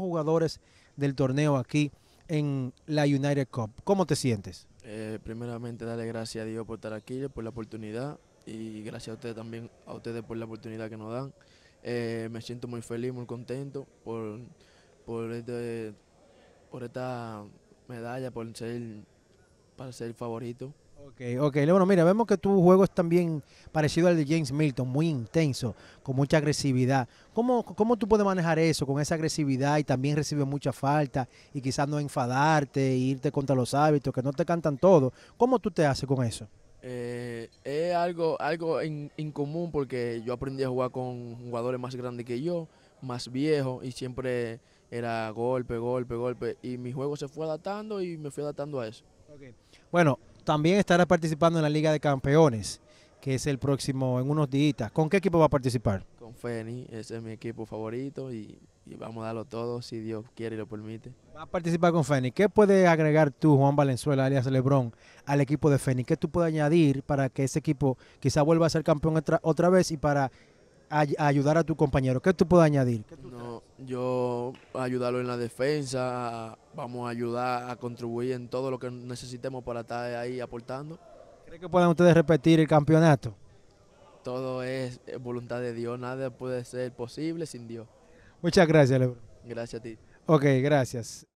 jugadores del torneo aquí en la United Cup. ¿Cómo te sientes? Eh, primeramente, darle gracias a Dios por estar aquí, por la oportunidad y gracias a ustedes también, a ustedes por la oportunidad que nos dan. Eh, me siento muy feliz, muy contento por, por, este, por esta medalla, por ser, para ser favorito. Ok, ok. Bueno, mira, vemos que tu juego es también parecido al de James Milton, muy intenso, con mucha agresividad. ¿Cómo, cómo tú puedes manejar eso con esa agresividad y también recibir mucha falta y quizás no enfadarte, e irte contra los hábitos, que no te cantan todo? ¿Cómo tú te haces con eso? Eh, es algo, algo incomún porque yo aprendí a jugar con jugadores más grandes que yo, más viejos, y siempre era golpe, golpe, golpe. Y mi juego se fue adaptando y me fui adaptando a eso. Bueno, también estará participando en la Liga de Campeones, que es el próximo en unos días. ¿Con qué equipo va a participar? Con Feni, ese es mi equipo favorito y, vamos a darlo todo si Dios quiere y lo permite. Va a participar con Feni. ¿Qué puede agregar tú, Juan Valenzuela, alias Lebrón, al equipo de Feni? ¿Qué tú puedes añadir para que ese equipo quizá vuelva a ser campeón otra, vez y para ayudar a tu compañero? ¿Qué tú puedes añadir? yo ayudarlo en la defensa, vamos a ayudar a contribuir en todo lo que necesitemos para estar ahí aportando. ¿Cree que puedan ustedes repetir el campeonato? Todo es voluntad de Dios, nada puede ser posible sin Dios. Muchas gracias, Gracias a ti. Ok, gracias.